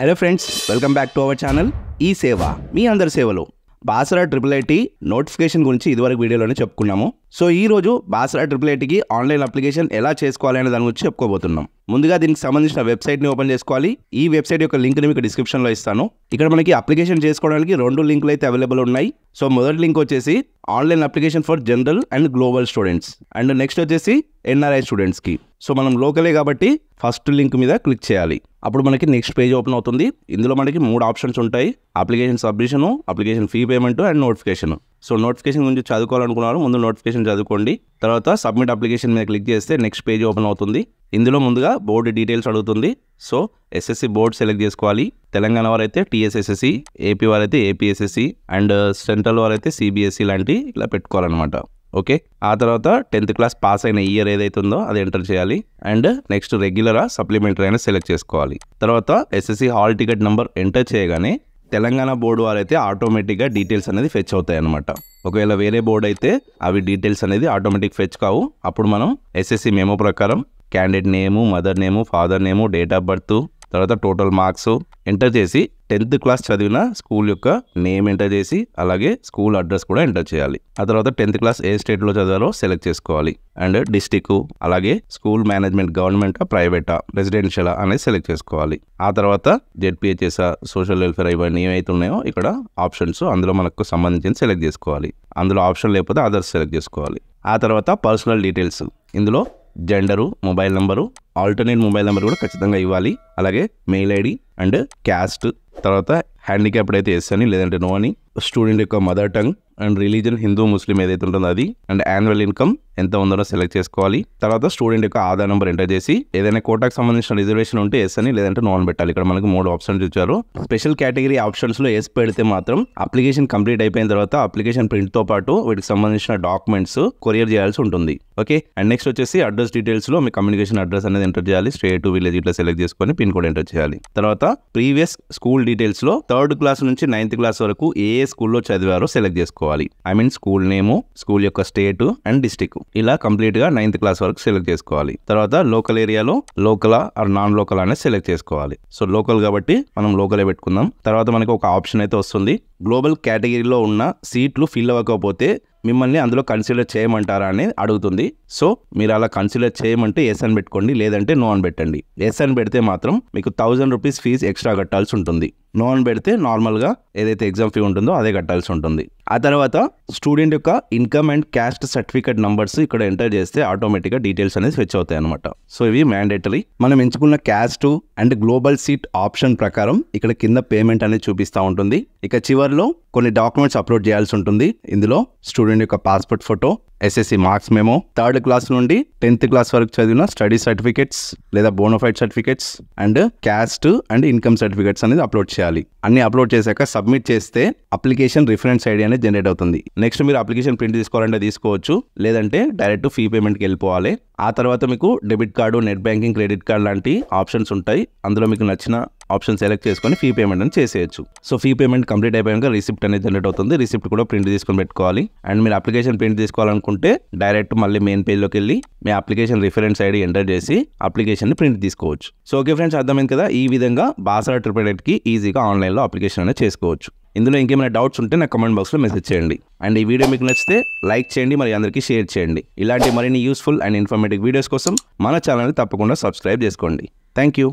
hello friends welcome back to our channel ఈ సేవ మీ అందరి సేవలో బాసరా ట్రిపుల్ ఐటీ నోటిఫికేషన్ గురించి ఇదివరకు వీడియోలోనే చెప్పుకున్నాము సో ఈ రోజు బాసరా ట్రిపుల్ ఐటీకి ఆన్లైన్ అప్లికేషన్ ఎలా చేసుకోవాలి అనే దాని గురించి చెప్పుకోబోతున్నాం ముందుగా దీనికి సంబంధించిన వెబ్సైట్ని ఓపెన్ చేసుకోవాలి ఈ వెబ్సైట్ యొక్క లింక్ని మీకు డిస్క్రిప్షన్లో ఇస్తాను ఇక్కడ మనకి అప్లికేషన్ చేసుకోవడానికి రెండు లింకులు అయితే అవైలబుల్ ఉన్నాయి సో మొదటి లింక్ వచ్చేసి online application for general and global students and next వచ్చేసి ఎన్ఆర్ఐ స్టూడెంట్స్కి సో మనం లోకలే కాబట్టి ఫస్ట్ లింక్ మీద క్లిక్ చేయాలి అప్పుడు మనకి నెక్స్ట్ పేజ్ ఓపెన్ అవుతుంది ఇందులో మనకి మూడు ఆప్షన్స్ ఉంటాయి application submission application fee payment and notification so notification గురించి చదువుకోవాలనుకున్నారు ముందు నోటిఫికేషన్ చదువుకోండి తర్వాత సబ్మిట్ అప్లికేషన్ మీద క్లిక్ చేస్తే నెక్స్ట్ పేజ్ ఓపెన్ అవుతుంది ఇందులో ముందుగా బోర్డు డీటెయిల్స్ అడుగుతుంది సో ఎస్ఎస్సి బోర్డు సెలెక్ట్ చేసుకోవాలి తెలంగాణ వారైతే టీఎస్ఎస్ఎస్సి ఏపీ వారైతే ఏపీఎస్ఎస్సి అండ్ సెంట్రల్ వారైతే సిబిఎస్సి లాంటి ఇలా పెట్టుకోవాలన్నమాట ఓకే ఆ తర్వాత టెన్త్ క్లాస్ పాస్ అయిన ఇయర్ ఏదైతే ఉందో అది ఎంటర్ చేయాలి అండ్ నెక్స్ట్ రెగ్యులరా సప్లిమెంటరీ అయినా సెలెక్ట్ చేసుకోవాలి తర్వాత SSC hall ticket number enter చేయగానే తెలంగాణ బోర్డు వారైతే ఆటోమేటిక్గా డీటెయిల్స్ అనేది ఫెచ్ అవుతాయి అనమాట ఒకవేళ వేరే బోర్డు అయితే అవి డీటెయిల్స్ అనేది ఆటోమేటిక్ ఫెచ్ కావు అప్పుడు మనం ఎస్ఎస్సి మెమో ప్రకారం candidate name mother name father name date of birth తర్వాత టోటల్ మార్క్స్ ఎంటర్ చేసి టెన్త్ క్లాస్ చదివిన స్కూల్ యొక్క నేమ్ ఎంటర్ చేసి అలాగే స్కూల్ అడ్రస్ కూడా ఎంటర్ చేయాలి ఆ తర్వాత టెన్త్ క్లాస్ ఏ స్టేట్లో చదివాలో సెలెక్ట్ చేసుకోవాలి అండ్ డిస్టిక్ అలాగే స్కూల్ మేనేజ్మెంట్ గవర్నమెంట్ ప్రైవేటా రెసిడెన్షియలా అనేది సెలెక్ట్ చేసుకోవాలి ఆ తర్వాత జెడ్పిహెచ్ఎస్ సోషల్ వెల్ఫేర్ ఇవన్నీ ఏవైతే ఉన్నాయో ఇక్కడ ఆప్షన్స్ అందులో మనకు సంబంధించిన సెలెక్ట్ చేసుకోవాలి అందులో ఆప్షన్ లేకపోతే అదర్స్ సెలెక్ట్ చేసుకోవాలి ఆ తర్వాత పర్సనల్ డీటెయిల్స్ ఇందులో gender mobile number alternate mobile number కూడా ఖచ్చితంగా ఇవ్వాలి అలాగే మెయిల్ ఐడి అండ్ క్యాస్ట్ తర్వాత హ్యాండిక్యాప్డ్ అయితే ఎస్ అని లేదంటే నో అని స్టూడెంట్ యొక్క mother tongue and religion Hindu Muslim ఏదైతే ఉంటుందో అది అండ్ యాన్యువల్ ఇన్కమ్ ఎంత ఉందో సెలెక్ట్ చేసుకోవాలి తర్వాత స్టూడెంట్ యొక్క ఆధార్ నెంబర్ ఎంటర్ చేసి ఏదైనా కోటాకు సంబంధించిన రిజర్వేషన్ ఉంటే ఎస్ అని లేదంటే నోన్ పెట్టాలి ఇక్కడ మనకు మూడు ఆప్షన్స్ ఇచ్చారు స్పెషల్ కేటగిరీ ఆప్షన్స్లో ఎస్ పెడితే మాత్రం అప్లికేషన్ కంప్లీట్ అయిపోయిన తర్వాత అప్లికేషన్ ప్రింట్తో పాటు వీటికి సంబంధించిన డాక్యుమెంట్స్ కొరియర్ చేయాల్సి ఉంటుంది ఓకే అండ్ నెక్స్ట్ వచ్చేసి అడ్రస్ డీటెయిల్స్లో మీ కమ్యూనికేషన్ అడ్రస్ అనేది ఎంటర్ చేయాలి స్టేట్ విలేజ్ ఇట్లా సెలెక్ట్ చేసుకొని పిన్ కోడ్ ఎంటర్ చేయాలి తర్వాత ప్రీవియస్ స్కూల్ డీటెయిల్స్లో థర్డ్ క్లాస్ నుంచి నైన్త్ క్లాస్ వరకు ఏ స్కూల్లో చదివారో సెలెక్ట్ చేసుకోవాలి I mean school name school యొక్క స్టేట్ అండ్ డిస్టిక్ ఇలా కంప్లీట్ గా నైన్త్ క్లాస్ వరకు సెలెక్ట్ చేసుకోవాలి తర్వాత లోకల్ ఏరియాలో లోకల్ ఆర్ నాన్ లోకల్ అనేది సెలెక్ట్ చేసుకోవాలి సో లోకల్ కాబట్టి మనం లోకలే పెట్టుకుందాం తర్వాత మనకి ఒక ఆప్షన్ అయితే వస్తుంది గ్లోబల్ కేటగిరీలో ఉన్న సీట్లు ఫిల్ అవ్వకపోతే మిమ్మల్ని అందులో కన్సిడర్ చేయమంటారా అని అడుగుతుంది సో మీరు అలా కన్సిడర్ చేయమంటే ఎస్ అని పెట్టుకోండి లేదంటే నో అని పెట్టండి ఎస్ అని పెడితే మాత్రం మీకు థౌజండ్ రూపీస్ ఫీజు ఎక్స్ట్రా కట్టాల్సి ఉంటుంది నో అని పెడితే నార్మల్గా ఏదైతే ఎగ్జామ్ ఫీ ఉంటుందో అదే కట్టాల్సి ఉంటుంది ఆ తర్వాత స్టూడెంట్ యొక్క income and caste certificate numbers ఇక్కడ ఎంటర్ చేస్తే ఆటోమేటిక్గా డీటెయిల్స్ అనేది స్విచ్ అవుతాయి అనమాట సో ఇవి మ్యాండేటరీ మనం ఎంచుకున్న caste and global seat option ప్రకారం ఇక్కడ కింద పేమెంట్ అనేది చూపిస్తూ ఉంటుంది ఇక చివరిలో కొన్ని డాక్యుమెంట్స్ అప్లోడ్ చేయాల్సి ఉంటుంది ఇందులో స్టూడెంట్ యొక్క పాస్పోర్ట్ ఫోటో ఎస్ఎస్సి మార్క్స్ మేము థర్డ్ క్లాస్ నుండి టెన్త్ క్లాస్ వరకు చదివిన స్టడీ సర్టిఫికేట్స్ లేదా bonafide certificates and caste and income certificates అనేది అప్లోడ్ چالی అన్ని అప్లోడ్ చేశాక సబ్మిట్ చేస్తే అప్లికేషన్ రిఫరెన్స్ ఐడి అనేది జనరేట్ అవుతుంది నెక్స్ట్ మీరు అప్లికేషన్ ప్రింట్ తీసుకోవాలంటే తీసుకోవచ్చు లేదంటే డైరెక్ట్ ఫీ పేమెంట్కి వెళ్ళిపోవాలి ఆ తర్వాత మీకు debit card net banking credit card లాంటి ఆప్షన్స్ ఉంటాయి అందులో మీకు నచ్చిన ఆప్షన్ సెలెక్ట్ చేసుకొని ఫీ పేమెంట్ అని చేసేయచ్చు సో ఫీ పేమెంట్ కంప్లీట్ అయిపోయాక రిసిప్ట్ అనేది జనరేట్ అవుతుంది రిసిప్ట్ కూడా ప్రింట్ తీసుకొని పెట్టుకోవాలి అండ్ మీరు అప్లికేషన్ ప్రింట్ తీసుకోవాలనుకుంటే డైరెక్ట్ మళ్ళీ మెయిన్ పేజ్లోకి వెళ్ళి మీ అప్లికేషన్ రిఫరెన్స్ ఐడి ఎంటర్ చేసి అప్లికేషన్ని ప్రింట్ తీసుకోవచ్చు సో ఓకే ఫ్రెండ్స్ అర్థమైంది కదా ఈ విధంగా బాసరా ట్రిపల్ ఎయిట్కి ఈజీగా ఆన్లైన్లో రూపాయల అప్లికేషన్ అనేది చేసుకోవచ్చు ఇందులో ఇంకేమైనా డౌట్స్ ఉంటే నాకు కమెంట్ బాక్స్లో మెసేజ్ చేయండి అండ్ ఈ వీడియో మీకు నచ్చితే లైక్ చేయండి మరి అందరికీ షేర్ చేయండి ఇలాంటి మరిన్ని యూస్ఫుల్ అండ్ ఇన్ఫర్మేటివ్ వీడియోస్ కోసం మన ఛానల్ని తప్పకుండా సబ్స్క్రైబ్ చేసుకోండి థ్యాంక్ యూ